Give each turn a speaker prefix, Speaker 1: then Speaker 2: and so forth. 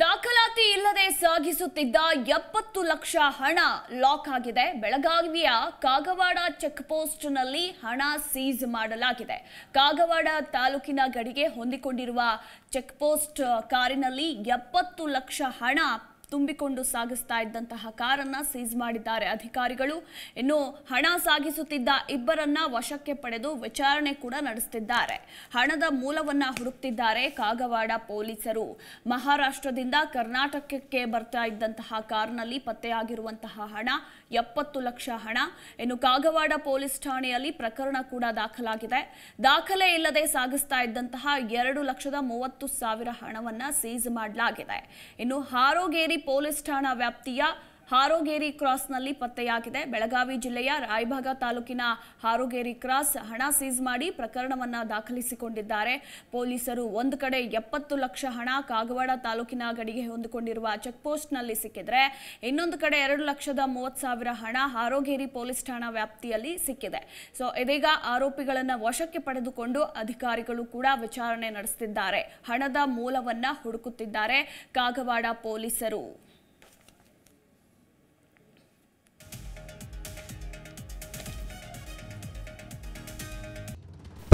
Speaker 1: ದಾಖಲಾತಿ ಇಲ್ಲದೆ ಸಾಗಿಸುತ್ತಿದ್ದ ಎಪ್ಪತ್ತು ಲಕ್ಷ ಹಣ ಲಾಕ್ ಆಗಿದೆ ಬೆಳಗಾವಿಯ ಕಾಗವಾಡ ಚೆಕ್ ಪೋಸ್ಟ್ನಲ್ಲಿ ಹಣ ಸೀಸ್ ಮಾಡಲಾಗಿದೆ ಕಾಗವಾಡ ತಾಲೂಕಿನ ಗಡಿಗೆ ಹೊಂದಿಕೊಂಡಿರುವ ಚೆಕ್ ಪೋಸ್ಟ್ ಕಾರಿನಲ್ಲಿ ಎಪ್ಪತ್ತು ಲಕ್ಷ ಹಣ ತುಂಬಿಕೊಂಡು ಸಾಗಿಸ್ತಾ ಇದ್ದಂತಹ ಕಾರನ್ನ ಸೀಸ್ ಮಾಡಿದ್ದಾರೆ ಅಧಿಕಾರಿಗಳು ಇನ್ನು ಹಣ ಸಾಗಿಸುತ್ತಿದ್ದ ಇಬ್ಬರನ್ನ ವಶಕ್ಕೆ ಪಡೆದು ವಿಚಾರಣೆ ಕೂಡ ನಡೆಸುತ್ತಿದ್ದಾರೆ ಹಣದ ಮೂಲವನ್ನ ಹುಡುಕ್ತಿದ್ದಾರೆ ಕಾಗವಾಡ ಪೊಲೀಸರು ಮಹಾರಾಷ್ಟ್ರದಿಂದ ಕರ್ನಾಟಕಕ್ಕೆ ಬರ್ತಾ ಇದ್ದಂತಹ ಕಾರ್ನಲ್ಲಿ ಪತ್ತೆಯಾಗಿರುವಂತಹ ಹಣ ಎಪ್ಪತ್ತು ಲಕ್ಷ ಹಣ ಇನ್ನು ಕಾಗವಾಡ ಪೊಲೀಸ್ ಠಾಣೆಯಲ್ಲಿ ಪ್ರಕರಣ ಕೂಡ ದಾಖಲಾಗಿದೆ ದಾಖಲೆ ಇಲ್ಲದೆ ಸಾಗಿಸ್ತಾ ಇದ್ದಂತಹ ಎರಡು ಲಕ್ಷದ ಮೂವತ್ತು ಸಾವಿರ ಹಣವನ್ನ ಸೀಸ್ ಮಾಡಲಾಗಿದೆ ಇನ್ನು ಹಾರೋಗೇರಿ पोलिस ठाना व्याप्तिया ಹಾರೋಗೇರಿ ಕ್ರಾಸ್ನಲ್ಲಿ ಪತ್ತೆಯಾಗಿದೆ ಬೆಳಗಾವಿ ಜಿಲ್ಲೆಯ ರಾಯಭಾಗ ತಾಲೂಕಿನ ಹಾರೋಗೇರಿ ಕ್ರಾಸ್ ಹಣ ಸೀಸ್ ಮಾಡಿ ಪ್ರಕರಣವನ್ನ ದಾಖಲಿಸಿಕೊಂಡಿದ್ದಾರೆ ಪೊಲೀಸರು ಒಂದು ಕಡೆ ಎಪ್ಪತ್ತು ಲಕ್ಷ ಹಣ ಕಾಗವಾಡ ತಾಲೂಕಿನ ಗಡಿಗೆ ಹೊಂದಿಕೊಂಡಿರುವ ಚೆಕ್ಪೋಸ್ಟ್ನಲ್ಲಿ ಸಿಕ್ಕಿದ್ರೆ ಇನ್ನೊಂದು ಕಡೆ ಎರಡು ಲಕ್ಷದ ಮೂವತ್ತು ಸಾವಿರ ಹಣ ಹಾರೋಗೇರಿ ಪೊಲೀಸ್ ಠಾಣಾ ವ್ಯಾಪ್ತಿಯಲ್ಲಿ ಸಿಕ್ಕಿದೆ ಸೊ ಇದೀಗ ಆರೋಪಿಗಳನ್ನು ವಶಕ್ಕೆ ಪಡೆದುಕೊಂಡು ಅಧಿಕಾರಿಗಳು ಕೂಡ ವಿಚಾರಣೆ ನಡೆಸುತ್ತಿದ್ದಾರೆ ಹಣದ ಮೂಲವನ್ನ ಹುಡುಕುತ್ತಿದ್ದಾರೆ ಕಾಗವಾಡ ಪೊಲೀಸರು